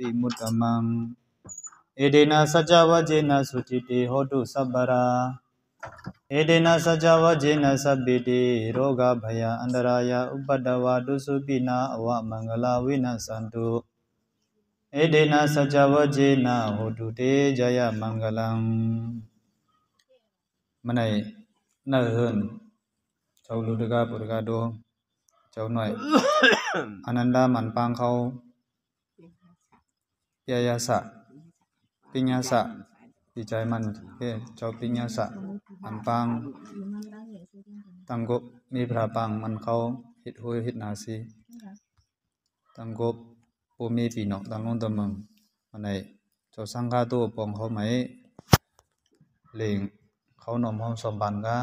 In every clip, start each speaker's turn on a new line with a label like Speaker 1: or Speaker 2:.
Speaker 1: တိမုတ္တမံဧဒေနသัจ java ဂျေနသုတိတေဟောတုသဗ္ဗရာဧဒေနသัจ java ဂျေနသဗ္ဗေတေရောဂဘယအန္တရာယဥပပတ္တဝါဒုစုပိနာအဝမင်္ဂလာဝိနသန္တုဧဒေနသัจ java ဂျေနဟောတုတေဇယမင်္ဂလံမနေနဟံကျောလူတကပုရကတောကျောင်း၌အနန္ဒမန်ပန်းခေါยายาสะปิญญาสะดีใจมันเฮเจ้าปิญญาสะอันปังตังกบมีพระปังมันเขาหิดหุยหิดนาซีตังกบผูมีปีนอกตังลงตะมึงอันไหนเจ้าสังฆาตัวปองเขาไหมเลงเขาหนอมหองสมบันก็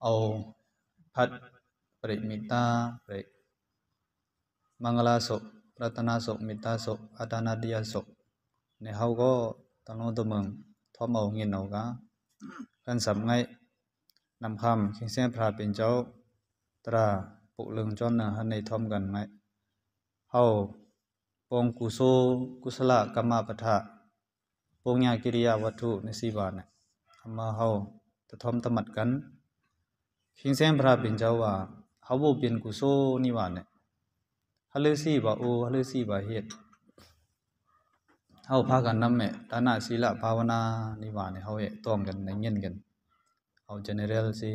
Speaker 1: เอาพัดปริมิตาปริมังกลาสุรัตนาุกมิตาุกอาตานาดิยาุกในเขาก็ตลอดโนตัวเมืองทอมเอาเงินเอากะกันสับไงนำคำขิงเส้นพระเป็นเจ้า ตราปุเลืองจอนนะันในทอมกันไงเขาปองกุโซกุศลกรรมปะทะปองยากิริยาวัตถุในสีบาเนี่ยทำมาเขาจะทอมตมัดกันขิงเส้นพระเป็นเจ้าว่าเขาบูเป็นกุโซนี่ว่าเนี่ยฮัลือซี่บาโอฮัลือซี่บาเฮ็ดเฮาพากันนำแม่ฐานาศีลภาวนานิว่านี่เฮาเอะต้อมกันในเงินกันเอา g e n e เรลซี่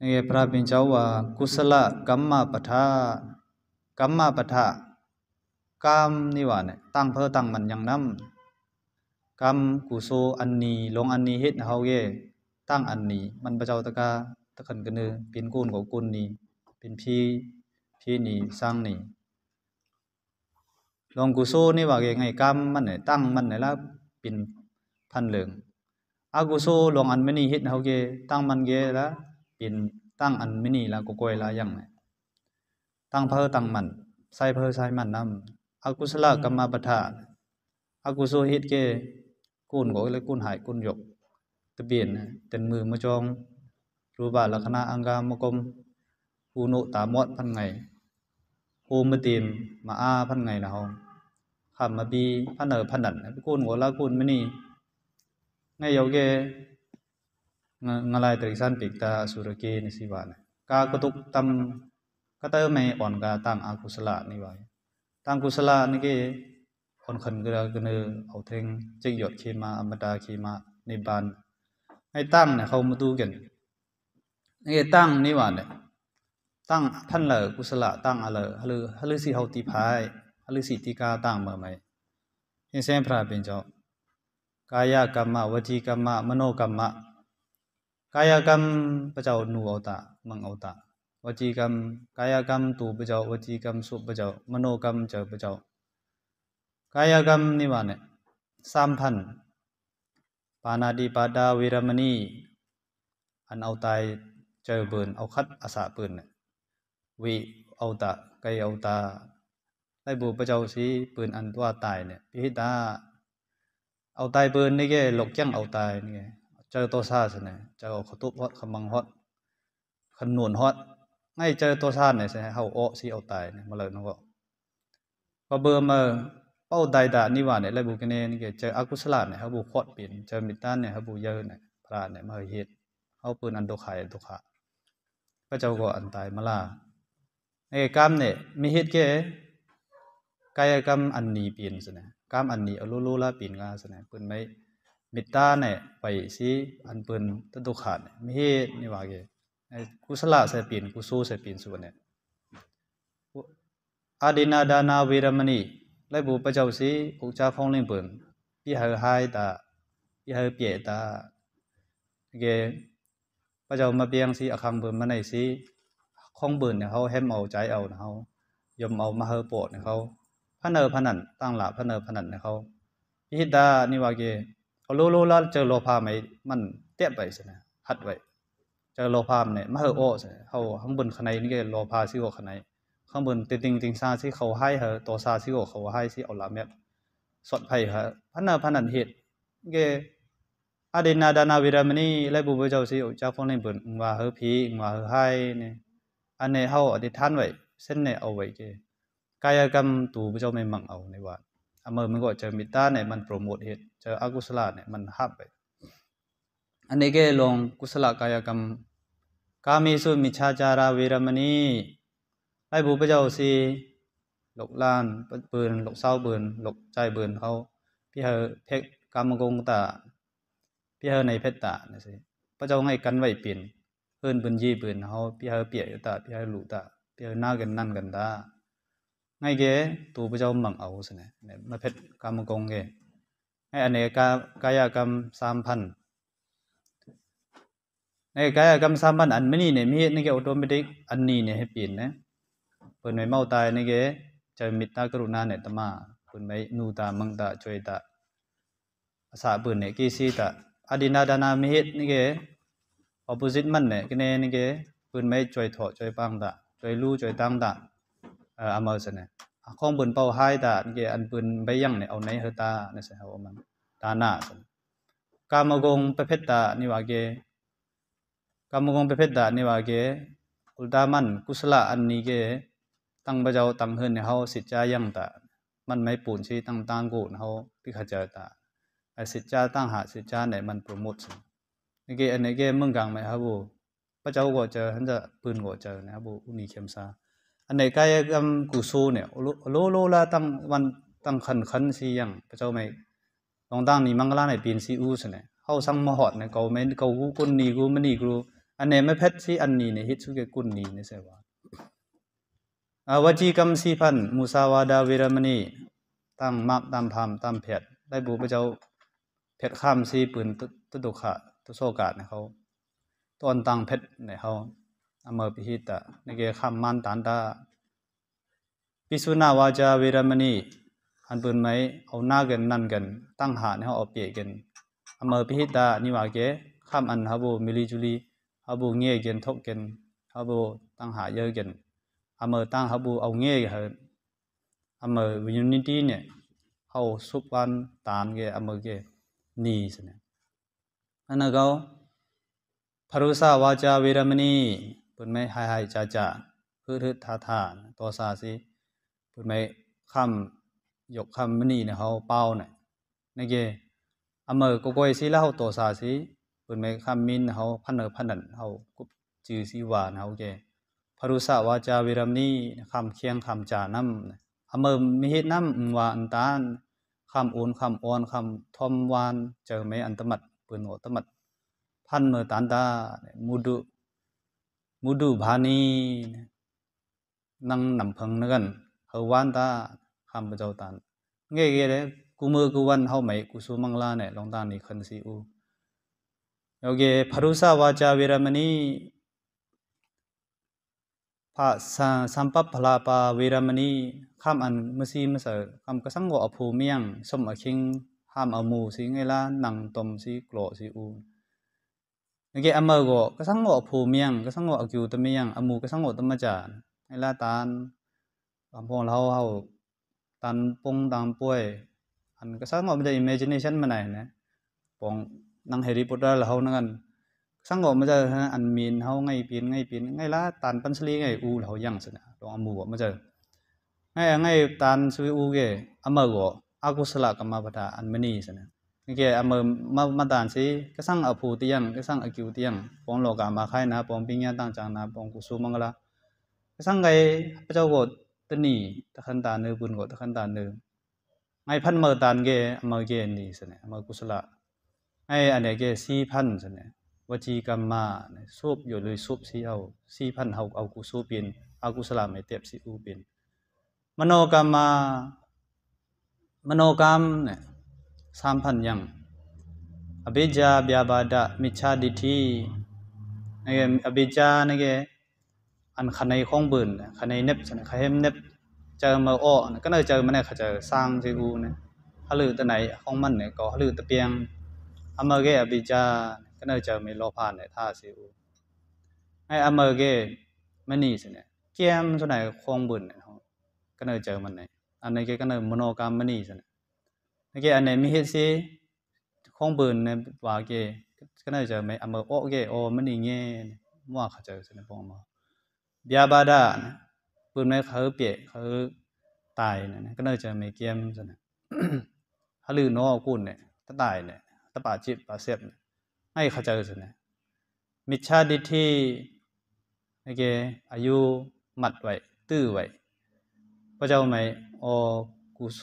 Speaker 1: นี่พระเินเจ้าว่ากุศลกรรมะปะทะกรรมะปะทะกรรมนิวาเนี่ยตั้งเพ้อตั้งมันยังนำ กรรมกุโซอันนี้ ลงอันนี้เฮ็ดเฮาเยตั้งอันนี้ มันพระเจ้าตะกาตะคันกันเนอเป็นกูนของกุนนี้เป็นพี่ พี่นี่สร้างนี่ลองกูโซนี่ว่าไงกรรมมันไหนตั้งมันไหนละเป็นพันเหลืองอากูโซลองอันไม่นี่ฮิตเขาเก ตั้งมันเกละเป็นตั้งอันไม่นี่ละกโกวยละยังไงตั้งเพอตั้งมัน ใส่เพอใส่มันนำอากุศลกรรมปทาอากุโซฮิตเกกุนโกเลยกุนหายกุนหยกตะเบียนเต็นมือมาจอง รูบาลักษณะอังกามกลมกูโนตามอดพันไงโอมาติมมาอาพันไงนะฮองขำมาบีพันเนอพันดันไปกูนหัวละกูนไม่นี่ไงเยาเกงลายตริสันปิกตาสุรเกนิสิวานกากตุกตัมก็เตอไม่อ่อนกาตั้งอากุศลนี่ไว้ตั้งกุศลนี่เก คนขันกระกเนอเอาเทงจึงหยดเคมาอมตาเคมาในบานให้ตั้งเนี่ยเขามาดูกันไอ้ตั้งนี่ว่าเนี่ยตั้งท่านเหลอกุศลตั้งอเลอฮลือฮลือสีเฮาตีพายฮลือสีตีกาตั้งเมื่อไหร่เฮเซนพระเป็นเจ้ากายกรรมวจีกรรมมโนกรรมกายกรรมพระเจ้าหนูเอาตามังเอาตาวจีกรรมกายกรรมตูพระเจ้าวจีกรรมสุพระเจ้ามโนกรรมเจ้าพระเจ้ากายกรรมนี่ว่าเนี่ยสามพันปานาดีปาดาวิรมณีอันเอาตายเจอเบินเอาคัดอาสาปืนเนี่ยวิเอาตะไกเอาตาได้บูประเจ้าสีปืนอันตัวตายเนี่ยพิฮิตาเอาตายปืนนี่แกหลกแจ้งเอาตายนี่เจอตัวซาสนะเจอขตุพฮอดขมังฮอดขนุนฮอดง่ายเจอตัวซาเนี่ยสนะเฮาโอสีเอาตายเนี่ยมาเลยน้ก็พอเบอร์มาเป้าใดดานี่ว่าเนี่ยไรบุกันเนนี่แกเจออากุศลเนี่ยเขาบุคอดเปลี่ยนเจอมิตานเนี่ยเขาบุเยอะเนี่ยพระเนี่ยมาเฮ็ดเขาปืนอันตัวไข่ตัวขาพระเจ้าก็อันตายมาล่าในกรรมเนี่ยมีเหตุแก่กายกรรมอันนี้เปลี่ยนสนะกรรมอันนี้อลุลุละปลี่ยนกาสนะเปิ้นไม่มิตาเนี่ยไปสิอันเปิ้นตะตุขาดมีเหตุนี่ว่าเกกุศลใส่เปลี่ยนกุสูใส่เปลี่ยนส่วนเนี่ยอาดินาดานาเวรมณีไล่บูปเจ้าสิกุจาฟองเล่งเปิ้นพี่เฮาหายตาพี่เฮาเปียตาเกพระเจ้ามาเปียงสิอคังเปิ้นมาในสิของบืนเนี่ยเขาแฮมเอาใจเอานะเขา ยมเอามาเฮอโปดเนี่ยเขา พระเนรพนันตั้งหละพระเนรพนันเนี่ยเขาพิฮิดานี่ว่าเกเขารู้รู้แล้วเจอโลภาไหมมันเตี้ยไปสินะหัดไว้เจอโลภามเนี่ยมาเฮอโอสิเขาข้างบนขนาดนี่ก็โลภาซิโอขนาดข้างบนติงติงติงซาซิเขาให้เฮอตัวซาซิโอเขาให้ซ่เอาละเมียสดไค่ฮะพระเนรพนันเหตุเกอดีดนาดานาวิรามณีและบุบเจ้าซิอจากฟองเล่นบุญนว่าเฮอพีว่าเฮอให้เนี่ยอันีนเขาอธิษฐานไว้เส้นเนเอาไว้เจกายกรรมตูพระเจ้าไม่มั่งเอาในวัดอเมอมันก็เจอมิตาเนี่ยมันโปรโมทเหตุเจออกุศลเนี่ยมันหับไป อันนี้เกลงกุศลกายกรรมกามีสุมิชาจาราเวรมณีไอ้บูพระเจ้าสีหลกล้านปืนหลกเศร้าบืนหลกใจเบืนเขาพี่เฮอเพกกรรมกงตาพี่เฮอในเพชรตาเนี่ยสิพระเจ้าให้กันไว้เปลี่ยนเอิ้นบปินยี่ปินเฮาเปียเาเปียยตาปียเฮาหลูตาีเปาหน้ากันนั่นกันตาไงเกตัวพระเจ้าหมั่งเอาสนะมาเพชรกรรมกงเกให้อเนกกายกรรมสามพันในกายกรรมสามพันอันไม่นี่เนี่ยมีในี่กออโตเมติกอันนี้เนี่ยให้เปลี่ยนนะเปิดไม่เมาตายในแเกจะมิตรกรุณาเนี่ยตมาเปิดไม่นูตามังตาช่วยตาอาสาเปิดเนี่ยกีซีตาอดีนาดานามิเหตในี่เก opposite มันเนี่ยกันเนี่ยนี่เกปืนไม่จอยถอจอยปังตาจอยลู่จอยตั้งตาเอ่ออามาสเนี่ยข้องปืนเป้าไฮตานี่เกอันปืนใบยังเนี่ยเอาไหนเฮตาเนี่ยสิฮะว่ามันตาหน้าสนกามกงประเภทตานี่ว่าเกกามกงประเภทตานี่ว่าเกอุลตามันกุศลอันนี้เก ตั้งปรเจ้าตั้งเฮือนเนี่ยเขาสิจ้ายังตามันไม่ปูนชี้ตั้งตั้งกูนเขาพิฆจาตตาไอสิจ้าตั้งหาสิจ้าเนี่ยมันโปรโมทสิเกอันเกเมึงกลางไหมครับบพระเจ้าก็เจอท่านจะปืนก็เจอนะครับบุนีเข็มซาอันไหนกายกรรมกุศลเนี่ยโลโลลาตั้งวันตั้งขันขันสี่อย่างพระเจ้าไม่ลองตั้งนี่มังกรในปีนซีอูสเนี่ยเข้าสังมหอดเนี่ยเก่าไม่เก่ากูกุนีกูไม่นี่กูอันไหนไม่เพชรสี่อันนี้เนี่ยฮิตสุเกกุนีเนี่ยใช่ว่าวจีกรรมสี่พันมุสาวาดาเวรมณีตั้งมากตามพามตามเพียดได้บุพระเจ้าเพียดข้ามสี่ปืนตุตุขะตัวโซกาดนยเขาต้นตังเพชรเนี่ยเขาอเมอพิหิตะในเกคำมันตันตาปิสุนาวาจาเวรมณีอันปืนไหมเอาหน้ากันนั่นกัน ตั้งหาเนี่ยเขาเอาเปียกันอเมอพิหิตะนี่ว่าเกข้ามอันฮาบูมิลิจุลีฮาบูเงี้ยกันทบกันฮาบูตั้งหาเยอะกันอเมอตั้งฮาบูเอาเงี้ยกันอเมอวิญญาณนิตีเนี่ยเขาสุกวันตานเกอเมอเกนีสเนี่ยน ન ેา ગ รุษาวาจาว ચ รมณี મ ุณไม่หายหายจ่าจ่าพืชทาทานตัวซาสิพุดไม่คำ ยกคำมีนนี่ยเขาเป้าเนี่ยนี่เกอเมอ์กโกยซีแล้วตัวซาสิพุดไม่คำมินเขาพันเนอพันนันเขากุจือซีวานเขาเกพรุษาวาจาวิรมนีคำเคียงคำจ่าน้ำอเมอมีฮิตน้ำว่าอันตาน คำอ่นคำอ่อนคำทอมวาน เจอไหมอันตมัดปนโอตมัดพันเมตันตามุดุมุดุบานีนั่งนำพังนักันเฮวันตาคำประเจ้าตันเงี้ยเลยกูมือกูวันเฮาไหมกูสูมังลาเนี่ยลองตานี่คันสีอูโอเคพรุษาวาจาเวรมณีพระสัมปพลาปาเวรมณีข้ามอันมสีมเสข้คำกระสังกอภูเมียง สมอคิงห้ามเอามูสิไงล่ะหนังตมสิโกรสิอูนกอเมอโกก็สังโกผูเมียงก็สังโกอกิวตะเมียงอมูก็สังโกตมาจานไงล่ะตานลำพงเราเฮาตันปงตางป่วยอันก็สังโกมันจะ i m a g i n a t i o นมาไหนนะปองนังเฮริปุตเตอร์เราเฮานั่นกันสังโกมานจะอันมีนเฮาไงปีนไงปีนไงล่ะตันปันสลีไงอูเรายังสนะตรงอมูมานจะไงไงตันสวยอูเกอเมอโกอากุศลกรรมปทาอันมณีสินะเกอเมมามาตานสิก็สร้างอภูติยังก็สร้างอกิวติยังปองโลกามาไข่นะปองปิญญาตั้งจางนะปองกุศลมังกละก็สร้างไงพระเจ้าโกตนีตะขันตาเนื้บุญโกตะขันตาเนื้อไงพันเมตานเกอเมเกนี่สนะเมกุศลไงอันเดเกสี่พันสินะวจีกรรมาสูบอยู่เลยสูบสีเอาสี่พันเอาเอากุศลเปลี่นอากุศลไม่เตียบสีอูเปลนมโนกรรมามโนกรรมเนี่ยสามพันยังอภิจาบยาบาดะมิชาดิทีนี่ยอภิจานี่นก็อันขในของบืนขันในเน็บขณนเห็มเน็บเจอมาอ้อก็น่ยเจอมันเนี่ยเขาจะสร้างซีอูเนี่ยฮัลลือตะไหนของมันเนี่ยก็ฮัลลือตะเปียงอเมเกอภิจาก็น่ยเจอไม่รอผ่านเนี่ยท่าซีอูไอ้อเมเกไม่นนี่สิเนี่ยเกมส่วไหนของบืนเนี่ยก็นลยเจอมันเนี่ยอันนี้ก็ค่อมโนกรรมนี่สินะนี่อันนี้มีเหตุสิข้องเบืนในว่าเกยก็น่าจะไม่อเมอโอเกโอ้มันนี่เงี้ยมั่วเขาเจอสินะพงมาเบียบาดาปืนไม่เขาเปียกเขาตายเนี่ยก็น่าจะไม่เกี่ยมสินะฮัลืหลน้อกุ่นเนี่ย ถ้าตายเนี่ยถ้าป่าจิตป่าเสพให้เขาเจอสินะมิชาดิทีนอ่เกอายุหมัดไหวตื้อไหวพระเจ้าไหม o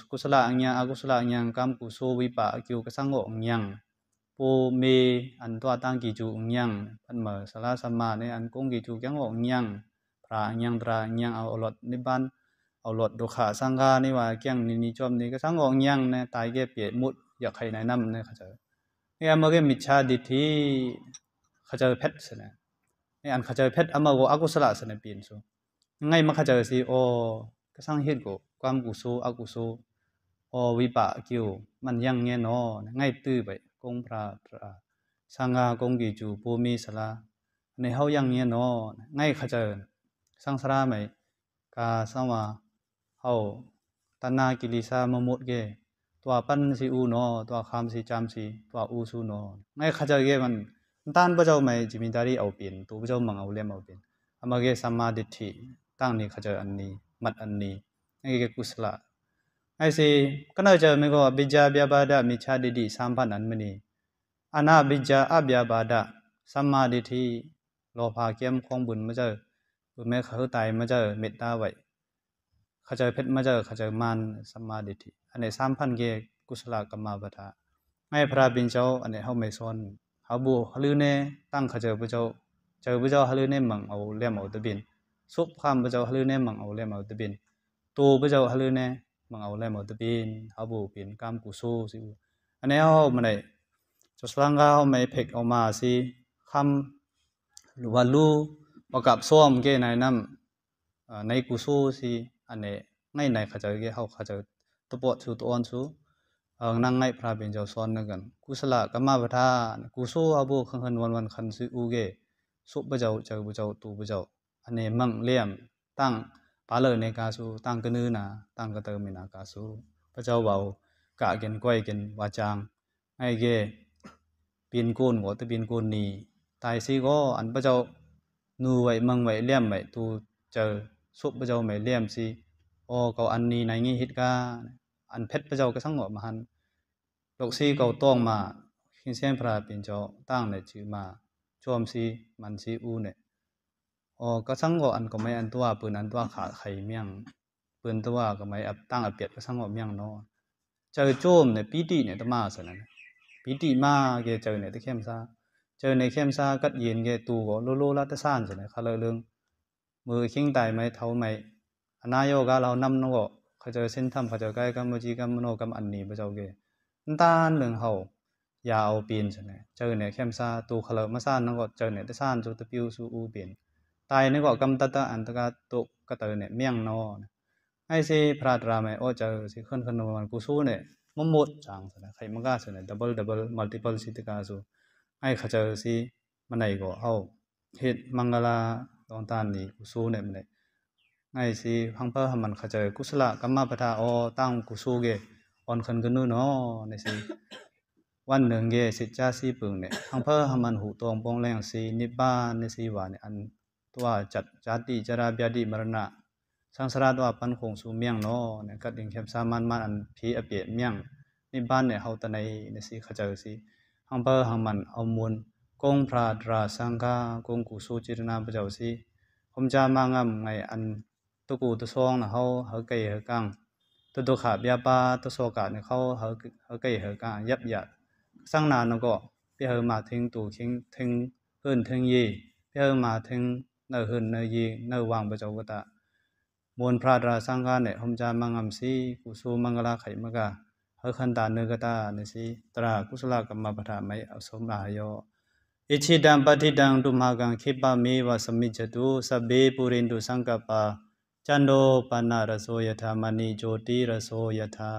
Speaker 1: kusala ang yang à, akusala ang yang kam kuso vi pa kyu kasang ngo ang yang po me an toa tang ki chu ang pan mở sala sama ne an kong ki chu kyang ngo ang yang pra ang yang tra ang yang ao lot ni ban ao lot do kha sang ga ni wa kyang ni ni chom ni kasang ngo ang yang ne tai ge pye mut yak khai nai nam ne kha cha ne ma ge micha di thi kha cha phet sa ne ne an kha cha phet ama à, go akusala à, sa ne pin su ngai ma kha cha si o kasang hit go ความกุศลอกุศลอวิปะกิวมันยังเงี้ยนอง่ายตื้อไปกงพระพระสังฆากงกิจูภูมิสลาในเฮายังเงี้ยนอง่ายขจรสังสาระไหมกาสังวาเฮาตนา กิริสามมุดเก ตัวปั้นสีอูนอตัวคำสีจามสีตัวอูสูนอง่ายขจรเกมันต้านพระเจ้าไหมจิมินดารีเอาเปลี่ยนตัวพระเจ้ามังเอาเลี่มเอาเปลี่ยนอมาเกสัมมาดิฏิตั้งนี้ขจรอันนี้ มัดอันนี้นีอกกุศลไอ้สก็น่าจะมีก็บิจาบยาบาดามิชาดิดิสัมปันนันมณีอนาบิจาอาบยาบาดาสัมมาดิทีโลภาเกียมคงบุญมาเจอบุญเมฆเขาตายมาเจอเมตตาไว้ขจายเพชรมาเจอขายจมันสัมมาดิทิอันนี้สามพันเกกุศลกรรมาตทะไห้พระบินเจ้าอันนี้เขาไม่สอนเขาบูเขาลือเน่ ตั้งขายจพระเจ้าเจอพระเจ้าเขาลือเน่หมังเอาเลี่ยมเอาตะบินสุขความพระเจ้าเขาลือเน่หมังเอาเลี่ยมเอาตะบินตไปเจ้าฮะเลยน่มังเอาแลหมดตะปีนเฮาบ่เปิียนการมกุสซสิอันนี้เขาม่ได้จดสร้างก็เขาไม่เพกออกมาสิคำหรือว่าลูประกับซ้อมเกในน้ำในกุสซสิอันนี้ง่ายในขาจายเขาขจาจตบชุตอนชูเออนั่งไงพระเป็นเจ้าซ้อนนั่นกันกุศลกรรมวัฏฐานกุสซอาบุขันขันวันวันขันสิออูเกสุบเจ้าเจ้าเจ้าตูเจ้า อันนี้มั่งเลี่ยมตั้งปาเลในกาสูตั้งกันือนะตั้งกเติมในากาสูพระเจ้าเบากะเกนก้อยเกนวาจางไอ้เกปีนกูนหัวตะปีนกูนนีตายซีก็อันพระเจ้านูไว้มังไว้เลี่ยมไว้ตูเจอสุบพระเจ้าไม่เลี่ยมซีโอเกาอันนี้ในงี้ฮิตกาอันเพชรพระเจ้าก็สังหอมหันลกซีเกาต้องมาขินเส้นพระปินเจ้าตั้งในชื่อมาชวมซีมันซีอูเนี่ยโอ้ก็สังกอันก็ไม่อันตัวปืนอันตัวขาไข่เมี่ยงปืนตัวก็ไม่อับตั้งอับเปียดก็สังกเมี่ยงเนาะเจอโจมเนี่ยปีติเนี่ยตมาสนะนปีติมาเกเจอเนี่ยตะเข้มซาเจอในเข้มซากัดเย็นเกตูก็โลโลลัตะซ่านสนะ้นคาเลเรื่องมือขิงตายไม่เท้าไม่อนาโยกาเรานำนกเขาเจอเส้นทำเขาเจอใกล้กัมจีกัมโนกัมอันนี้พรเจ้าเกต้านเรื่องเฮายาเอาปีนสนั้นเจอเนี่ยเข้มซาตูคาเลมาซ่านนาะก็เจอเนี่ยตะซ่านจูตะปิวสูอูเปียนตายนึกว่ากำตตะอันตกะตุกะเตอเนี่ยเมี่ยงนอนไอสิพระรามัยโอเจอสิขึ้นขนมันกูสู้เนี่ยมันหมดจังสนะใครมังก้าสนะดับเบิลดับเบิลมัลติเพิลสิทธิกาสูไอขเจอสิมันไหนก็เอาเหตุมังกลาตอนตานนี่กูสู้เนี่ยมันไหนไอซีพังเพอหมันขเจอกุศลกัมมาปทาโอตั้งกูสู้เกออนคันกันนู่นเนาะในสิวันหนึ่งเกสิจ้าสิปึงเนี่ยพังเพอหมันหูตวงปองแรงสีนิบ้านในสิวานเนี่ยอันวัวจัดจาติจราบยาดิมรณะสังสาราตัวปันคงสูเมียงเนาะเนี่ยกัดึงเข้มสามันมันอันพีอเปียเมียงนี่บ้านเนี่ยเขาตะในในสีขจาสีหังเปอหังมันเอามวลกงพระดราสังกากงกุสูจิรนาประเจ้าสีผมจะมางำไงอันตะกูตะซองนะเขาเฮาไก่เฮากังตะตุขาบยาปาตะโซกาเนี่ยเขาเฮาเฮาไก่เฮากังยับยัดสร้างนานแล้วก็เพื่อมาถึงตู่ถึงถึงเพื่อนถึงยี่เพื่อมาถึงเนื้อหืนเนื้อยีเนื้อวางประจวตะมวลพระราสังฆาเนี่ยหมจามังอัมสีกุสูมังกลาไขมกะเฮคันตาเนกตาเนี่ยสิตรากุศลกรรมปฐามัยอสมายโย อิชิดังปฏิดังดุมากังคิปามีวาสมิจตุสเบปุรินดุสังกปาจันโดปนารโสยธามณีโจติรโสยธา